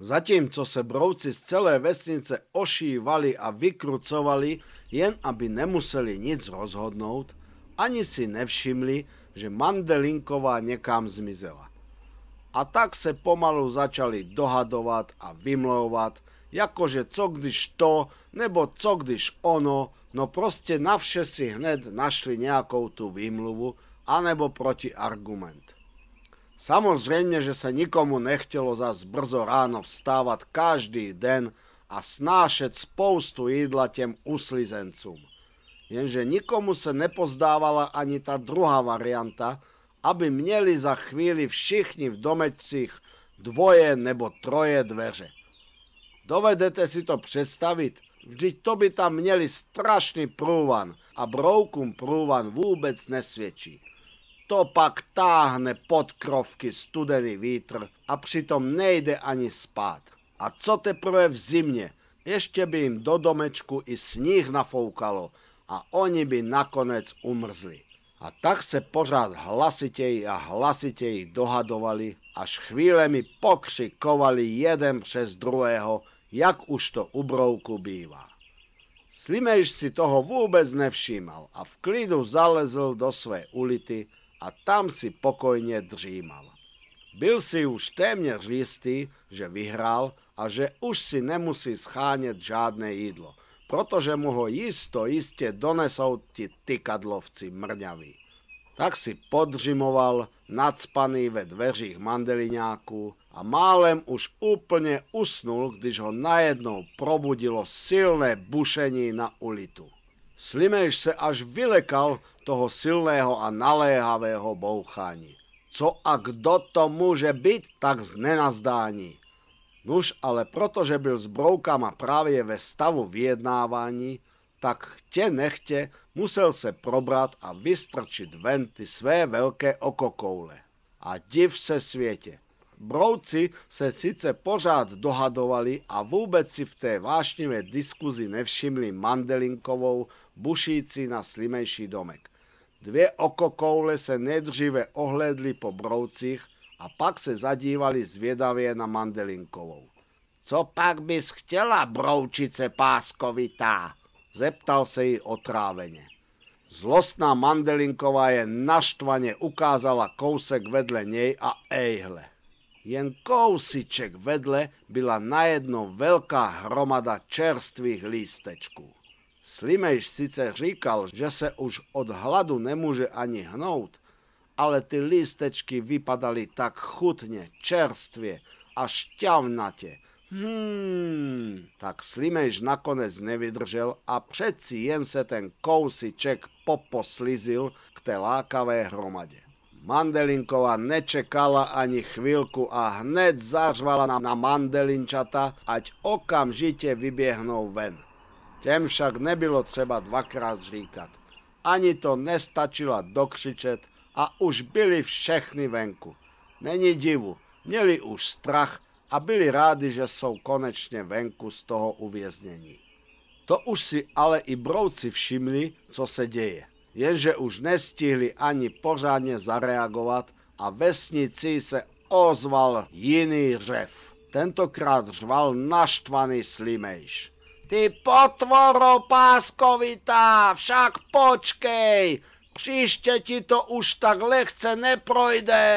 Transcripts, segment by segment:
Zatímco se brouci z celé vesnice ošívali a vykrucovali, jen aby nemuseli nic rozhodnout, ani si nevšimli, že Mandelinková někam zmizela. A tak se pomalu začali dohadovat a vymlouvat, jakože co když to, nebo co když ono, no prostě na vše si hned našli nějakou tu výmluvu, anebo protiargument. Samozrejme, že sa nikomu nechtelo zas brzo ráno vstávať každý den a snášet spoustu jídla tým uslizencom. Jenže nikomu se nepozdávala ani ta druhá varianta, aby mieli za chvíli všichni v domečcích dvoje nebo troje dveře. Dovedete si to představit? Vždyť to by tam měli strašný prúvan a broukum prúvan vůbec nesviečí to pak táhne pod krovky studený vítr a přitom nejde ani spát. A co teprve v zimne, ešte by im do domečku i sníh nafoukalo a oni by nakonec umrzli. A tak se pořád hlasitej a hlasitej dohadovali, až chvílemi pokřikovali jeden přes druhého, jak už to u brouku bývá. Slimejš si toho vôbec nevšímal a v klidu zalezl do své ulity, a tam si pokojne dřímal. Byl si už téměř jistý, že vyhral a že už si nemusí schánět žádné jídlo, protože mu ho jisto jistě donesou ti tykadlovci mrňaví. Tak si podřimoval, nadspaný ve dveřích mandeliňáku a málem už úplne usnul, když ho najednou probudilo silné bušení na ulitu. Slimeš se až vylekal toho silného a naléhavého bouchání. Co a kdo to může být, tak z nenazdání. Nuž, ale protože byl s broukama právě ve stavu vyjednávání, tak chte nechtě musel se probrat a vystrčit ven ty své velké okokoule. A div se světě, Brovci se sice pořád dohadovali a vůbec si v té vášnivé diskuzi nevšimli Mandelinkovou bušíci na slimejší domek. Dvě okokoule se nedržive ohledli po broucích a pak se zadívali zvědavě na Mandelinkovou. Co pak bys chtěla, broučice páskovitá? Zeptal se jí otráveně. Zlostná Mandelinková je naštvane ukázala kousek vedle nej a ejhle jen kousiček vedle byla najednou veľká hromada čerstvých lístečků. Slimejš sice říkal, že se už od hladu nemůže ani hnout, ale ty lístečky vypadaly tak chutně, čerstvě a šťavnatě. Hmm, tak Slimejš nakonec nevydržel a přeci jen se ten kousiček poposlizil k té lákavé hromadě. Mandelinková nečekala ani chvíľku a hned zažvala na mandelinčata, ať okamžite vybiehnou ven. Tem však nebylo třeba dvakrát říkat. Ani to nestačila dokřičet a už byli všechny venku. Není divu, měli už strach a byli rádi, že jsou konečne venku z toho uvěznění. To už si ale i brouci všimli, co se deje. Jenže už nestihli ani pořádne zareagovať a vesnici se ozval jiný řev. Tentokrát žval naštvaný Slimejš. Ty potvoro páskovitá, však počkej, příště ti to už tak lehce neprojde.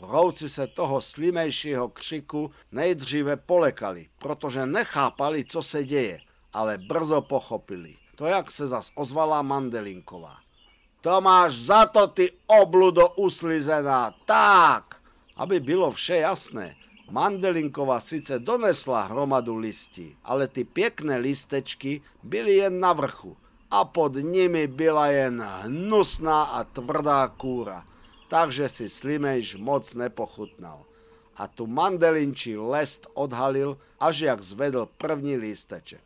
Brouci se toho slimejšího křiku nejdříve polekali, protože nechápali, co se děje, ale brzo pochopili. To jak se zas ozvala Mandelinková. Tomáš, za to ty obludo uslizená, tak! Aby bylo vše jasné, Mandelinková sice donesla hromadu listí, ale ty pěkné listečky byly jen na vrchu a pod nimi byla jen hnusná a tvrdá kúra, takže si Slimejš moc nepochutnal. A tu mandelinčí lest odhalil, až jak zvedl první lísteček.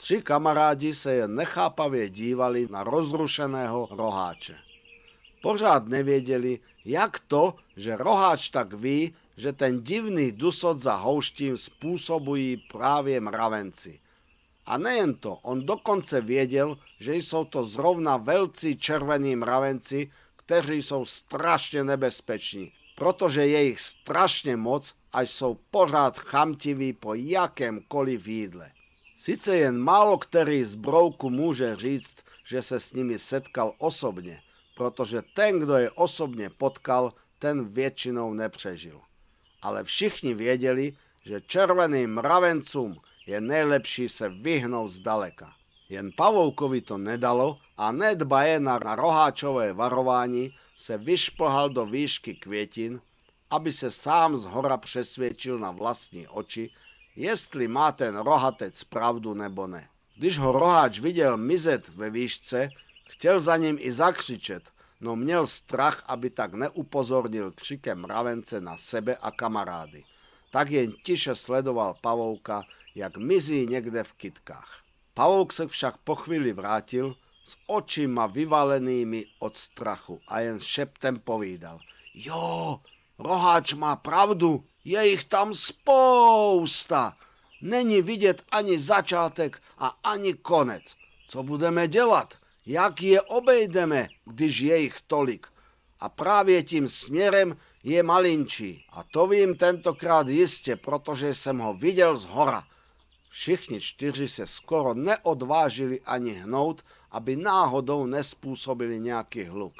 Tři kamarádi se jen nechápavě dívali na rozrušeného roháče. Pořád nevěděli, jak to, že roháč tak ví, že ten divný dusot za houštím způsobují právě mravenci. A nejen to, on dokonce věděl, že jsou to zrovna velcí červení mravenci, kteří jsou strašně nebezpeční, protože je jich strašně moc, a jsou pořád chamtiví po jakémkoliv jídle. Sice jen málo který z brouku může říct, že se s nimi setkal osobně, protože ten, kdo je osobně potkal, ten většinou nepřežil. Ale všichni věděli, že červeným mravencům je nejlepší se vyhnout zdaleka. Jen Pavoukovi to nedalo a nedbaje na, na roháčové varování se vyšplhal do výšky květin, aby se sám z hora přesvědčil na vlastní oči, jestli má ten rohatec pravdu nebo ne. Když ho roháč viděl mizet ve výšce, chtěl za ním i zakřičet, no měl strach, aby tak neupozornil křikem ravence na sebe a kamarády. Tak jen tiše sledoval pavouka, jak mizí někde v kitkách. Pavouk se však po chvíli vrátil s očima vyvalenými od strachu a jen šeptem povídal. Jo, Roháč má pravdu, je ich tam spousta. Není vidět ani začátek a ani konec. Co budeme dělat? Jak je obejdeme, když je ich tolik? A právě tím směrem je malinčí. A to vím tentokrát jistě, protože jsem ho viděl z hora. Všichni čtyři se skoro neodvážili ani hnout, aby náhodou nespůsobili nějaký hluk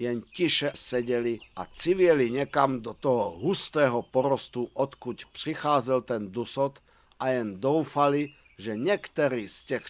jen tiše seděli a civěli někam do toho hustého porostu, odkud přicházel ten dusot a jen doufali, že některý z těch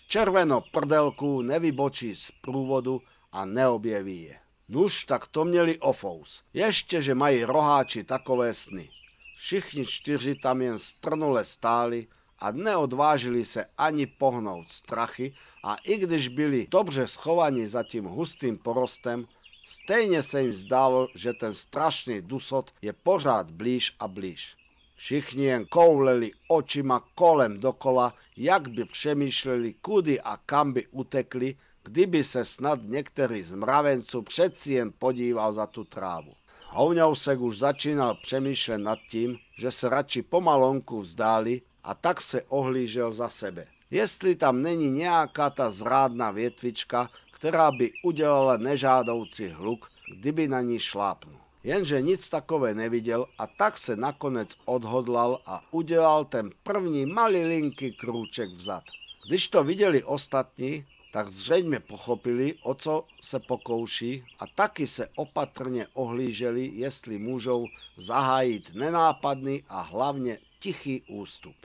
prdelků nevybočí z průvodu a neobjeví je. Nuž, tak to měli ofous. Ještě, že mají roháči takové sny. Všichni čtyři tam jen strnule stáli a neodvážili se ani pohnout strachy a i když byli dobře schovaní za tím hustým porostem, Stejne sa im zdalo, že ten strašný dusot je pořád blíž a blíž. Všichni jen kouleli očima kolem dokola, jak by přemýšleli, kudy a kam by utekli, kdyby se snad niektorý z mravencu přeci jen podíval za tú trávu. Hovňovsek už začínal přemýšľať nad tím, že sa radši pomalonku vzdáli a tak se ohlížel za sebe. Jestli tam není nejaká tá zrádna vietvička, která by udělala nežádoucí hluk, kdyby na ní šlápnu. Jenže nic takové neviděl a tak se nakonec odhodlal a udělal ten první malilinký krůček vzad. Když to viděli ostatní, tak zřejmě pochopili, o co se pokouší a taky se opatrně ohlíželi, jestli můžou zahájit nenápadný a hlavně tichý ústup.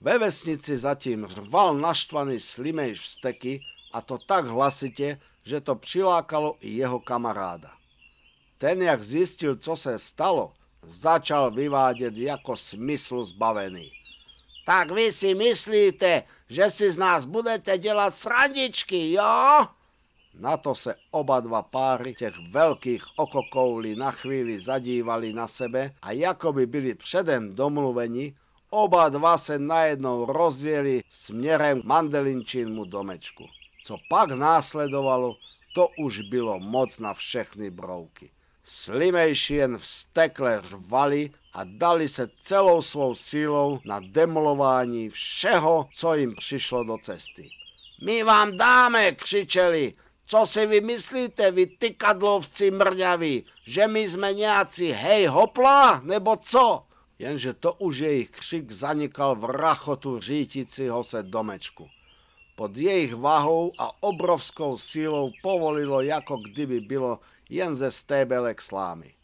Ve vesnici zatím rval naštvaný slimejš vsteky, a to tak hlasite, že to přilákalo i jeho kamaráda. Ten, jak zistil, co se stalo, začal vyvádět jako smyslu zbavený. Tak vy si myslíte, že si z nás budete dělat srandičky, jo? Na to se oba dva páry těch velkých okokoulí na chvíli zadívali na sebe a jako by byli předem domluveni, oba dva se najednou rozjeli směrem k mandelinčinmu domečku. Co pak následovalo, to už bylo moc na všechny brouky. Slimejší jen vstekle řvali a dali se celou svou sílou na demolování všeho, co jim přišlo do cesty. My vám dáme, křičeli, co si vy myslíte, vy tykadlovci mrňaví, že my jsme nějací hej hopla, nebo co? Jenže to už jejich křik zanikal v rachotu řítícího se domečku pod jejich váhou a obrovskou sílou povolilo, ako kdyby bylo jen ze stébelek slámy.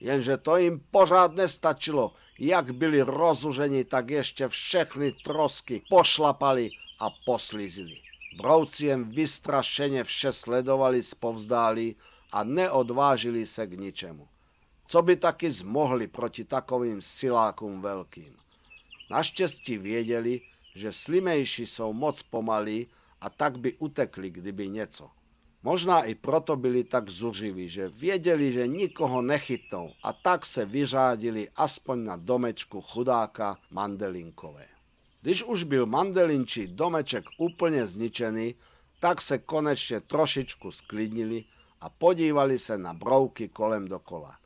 Jenže to im pořád nestačilo. Jak byli rozuženi, tak ešte všechny trosky pošlapali a poslizili. Brouci jen vystrašene vše sledovali spovzdáli a neodvážili se k ničemu. Co by taky zmohli proti takovým silákům velkým? Naštěstí věděli, že slimejší sú moc pomalí a tak by utekli, kdyby nieco. Možná i proto byli tak zuživí, že viedeli, že nikoho nechytnou a tak se vyřádili aspoň na domečku chudáka Mandelinkové. Když už byl Mandelinčí domeček úplne zničený, tak se konečne trošičku sklidnili a podívali se na brouky kolem dokola.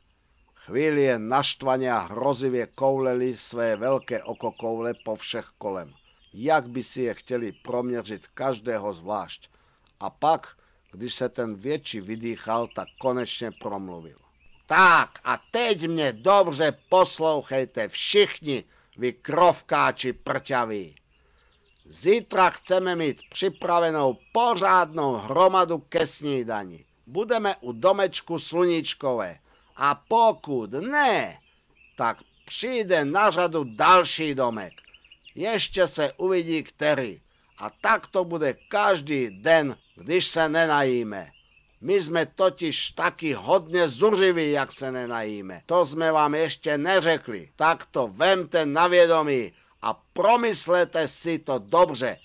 Chvíli je naštvania hrozivie hrozivě kouleli své oko koule po všech kolem – jak by si je chtěli proměřit každého zvlášť. A pak, když se ten větší vydýchal, tak konečně promluvil. Tak a teď mě dobře poslouchejte všichni, vy krovkáči prťaví. Zítra chceme mít připravenou pořádnou hromadu ke snídani. Budeme u domečku Sluníčkové. A pokud ne, tak přijde na řadu další domek. Ještě se uvidí ktorý. A tak to bude každý den, když se nenajíme. My sme totiž taky hodne zuživí jak se nenajíme. To sme vám ešte neřekli. Tak to vemte na vědomí a promyslete si to dobře.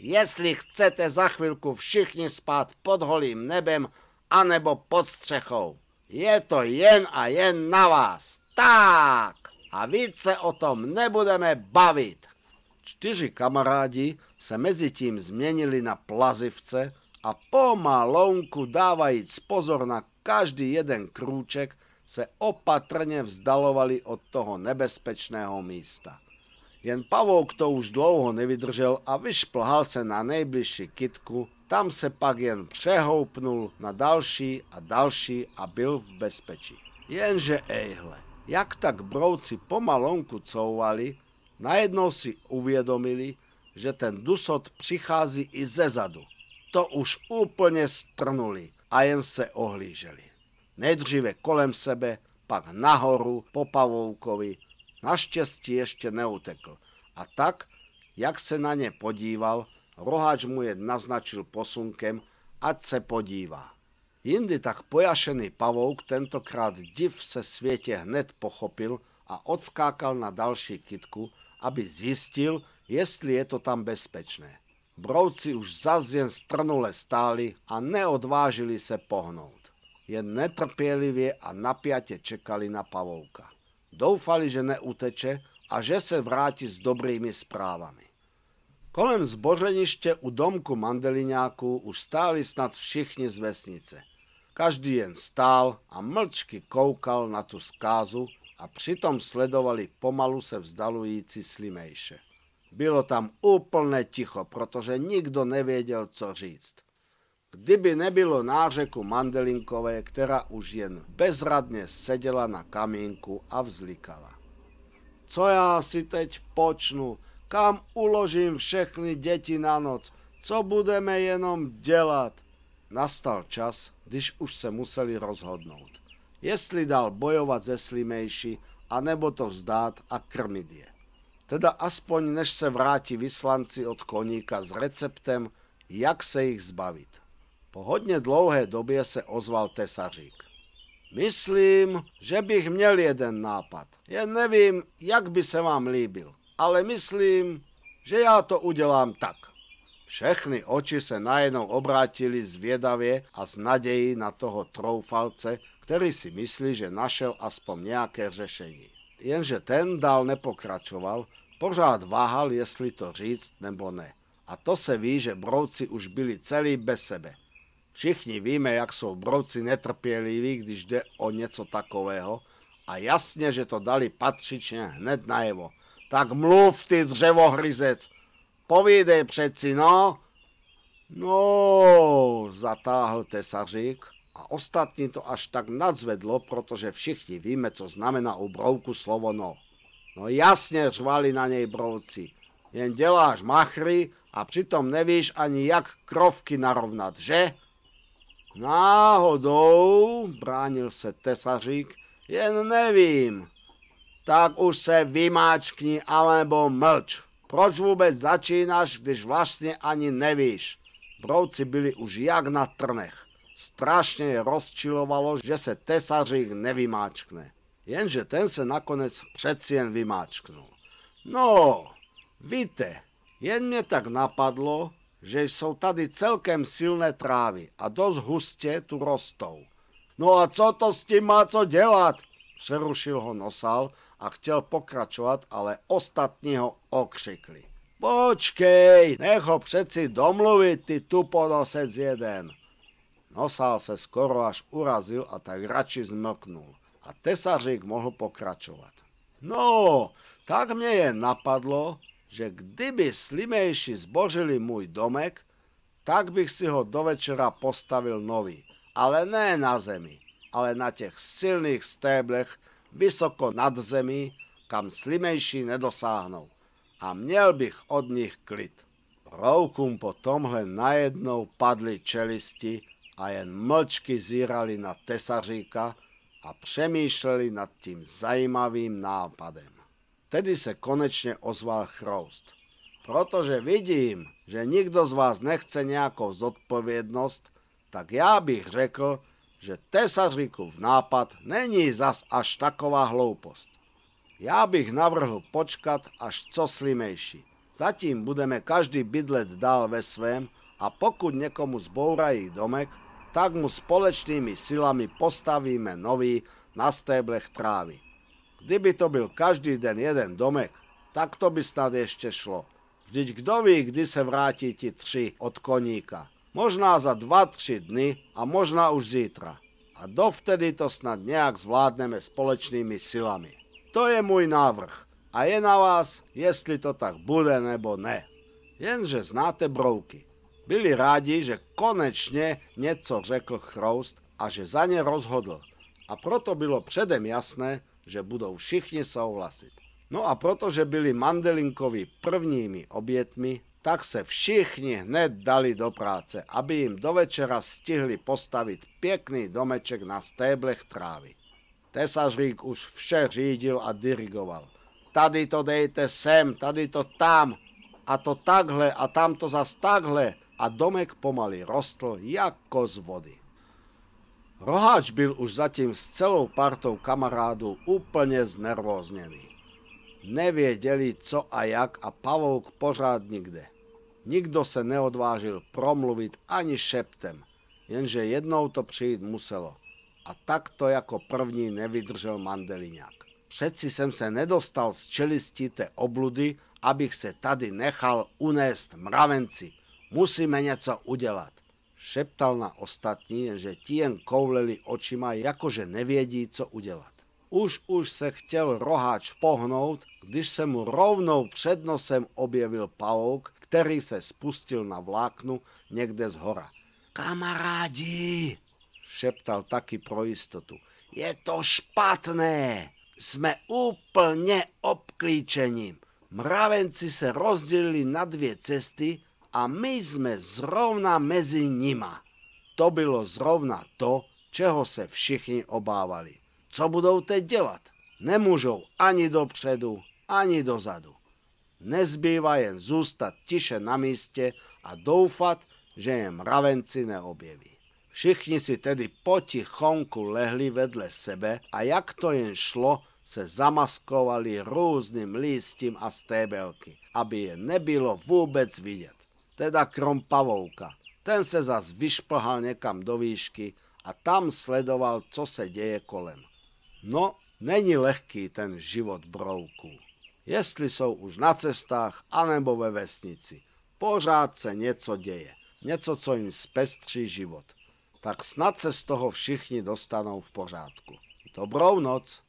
Jestli chcete za chvilku všichni spát pod holým nebem anebo pod střechou. Je to jen a jen na vás. Tak! A více o tom nebudeme bavit čtyři kamarádi se mezi tím změnili na plazivce a pomalonku dávajíc pozor na každý jeden krúček se opatrne vzdalovali od toho nebezpečného místa. Jen pavouk to už dlouho nevydržel a vyšplhal se na nejbližší kytku, tam se pak jen přehoupnul na další a další a byl v bezpečí. Jenže ejhle, jak tak brouci pomalonku couvali, Najednou si uvědomili, že ten dusot přichází i ze zadu. To už úplne strnuli a jen se ohlíželi. Nejdříve kolem sebe, pak nahoru po pavoukovi. Naštěstí ještě neutekl. A tak, jak se na ně podíval, roháč mu je naznačil posunkem, ať se podívá. Jindy tak pojašený pavouk tentokrát div se světě hned pochopil a odskákal na další kytku, aby zistil, jestli je to tam bezpečné. Brouci už zazien strnule stáli a neodvážili se pohnout. Jen netrpělivě a napiate čekali na pavouka. Doufali, že neuteče a že se vráti s dobrými správami. Kolem zbořenište u domku mandeliňáku už stáli snad všichni z vesnice. Každý jen stál a mlčky koukal na tu skázu, a přitom sledovali pomalu se vzdalující slimejše. Bylo tam úplne ticho, protože nikdo nevěděl, co říct. Kdyby nebylo nářeku Mandelinkové, která už jen bezradne sedela na kamínku a vzlikala. Co ja si teď počnu? Kam uložím všechny děti na noc? Co budeme jenom dělat? Nastal čas, když už se museli rozhodnout jestli dal bojovat ze slimejší, anebo to vzdát a krmit je. Teda aspoň než se vrátí vyslanci od koníka s receptem, jak se ich zbaviť. Po hodně dlouhé době se ozval tesařík. Myslím, že bych měl jeden nápad. Jen nevím, jak by se vám líbil, ale myslím, že já to udělám tak. Všechny oči se najednou obrátili zviedavie a z nadejí na toho troufalce, ktorý si myslí, že našel aspoň nejaké řešení. Jenže ten dál nepokračoval, pořád váhal, jestli to říct nebo ne. A to se ví, že brouci už byli celý bez sebe. Všichni víme, jak jsou brouci netrpieliví, když jde o něco takového a jasně, že to dali patřične hned najevo. Tak mluv, ty dřevohryzec, povídej přeci, no. No, zatáhl tesařík a ostatní to až tak nadzvedlo, protože všichni víme, co znamená u brouku slovo no. No jasne žvali na nej brouci. Jen deláš machry a přitom nevíš ani jak krovky narovnat, že? Náhodou, bránil se tesařík, jen nevím. Tak už se vymáčkni alebo mlč. Proč vůbec začínaš, když vlastně ani nevíš? Brouci byli už jak na trnech. Strašne je rozčilovalo, že se tesařík nevymáčkne. Jenže ten se nakonec přeci jen vymáčknul. No, víte, jen mne tak napadlo, že sú tady celkem silné trávy a dosť huste tu rostou. No a co to s tým má co delať? Přerušil ho nosal a chtěl pokračovať, ale ostatní ho okřikli. Počkej, nech ho všetci domluviť, ty tuponosec jeden. Nosal sa skoro až urazil a tak radši zmlknul. A tesařík mohl pokračovat. No, tak mne je napadlo, že kdyby slimejší zbožili můj domek, tak bych si ho do večera postavil nový. Ale ne na zemi, ale na těch silných stéblech vysoko nad zemi, kam slimejší nedosáhnou. A měl bych od nich klid. Rovkum po tomhle najednou padli čelisti a jen mlčky zírali na tesaříka a přemýšleli nad tím zajímavým nápadem. Tedy se konečne ozval Chroust. Protože vidím, že nikto z vás nechce nejakou zodpovědnost, tak já bych řekl, že tesaříkov nápad není zas až taková hloupost. Já bych navrhl počkat až co slimejší. Zatím budeme každý bydlet dál ve svém a pokud někomu zbourají domek, tak mu společnými silami postavíme nový na stéblech trávy. Kdyby to byl každý den jeden domek, tak to by snad ešte šlo. Vždyť kdo ví, kdy se vrátí ti tři od koníka. Možná za dva, tři dny a možná už zítra. A dovtedy to snad nejak zvládneme společnými silami. To je môj návrh a je na vás, jestli to tak bude nebo ne. Jenže znáte brouky. Byli rádi, že konečně něco řekl Chroust a že za ně rozhodl. A proto bylo předem jasné, že budou všichni souhlasit. No a protože byli Mandelinkovi prvními obětmi, tak se všichni hned dali do práce, aby jim do večera stihli postavit pěkný domeček na stéblech trávy. Tesařík už vše řídil a dirigoval. Tady to dejte sem, tady to tam, a to takhle a tamto zas takhle a domek pomaly rostl jako z vody. Roháč byl už zatím s celou partou kamarádů úplně znervóznený. Nevěděli, co a jak a pavouk pořád nikde. Nikdo se neodvážil promluvit ani šeptem, jenže jednou to přijít muselo. A takto jako první nevydržel mandeliňák. Všetci jsem se nedostal z čelistí té obludy, abych se tady nechal unést mravenci – Musíme niečo udelať. Šeptal na ostatní, že tien kouleli očima, jakože neviedí, co udelať. Už už se chtěl roháč pohnout, když se mu rovnou před nosem objevil pavouk, který se spustil na vláknu někde z hora. Kamarádi, šeptal taky pro jistotu, je to špatné. Sme úplne obklíčením. Mravenci se rozdělili na dvě cesty a my sme zrovna medzi nima. To bylo zrovna to, čeho se všichni obávali. Co budou teď dělat? Nemůžou ani dopředu, ani dozadu. Nezbýva jen zůstat tiše na místě a doufat, že je mravenci neobjeví. Všichni si tedy potichonku lehli vedle sebe a jak to jen šlo, se zamaskovali různým lístím a stébelky, aby je nebylo vůbec vidět teda Krompavovka. Ten se zas vyšplhal někam do výšky a tam sledoval, co se děje kolem. No, není lehký ten život brouků. Jestli jsou už na cestách, anebo ve vesnici. Pořád se něco děje. Něco, co jim spestří život. Tak snad se z toho všichni dostanou v pořádku. Dobrou noc.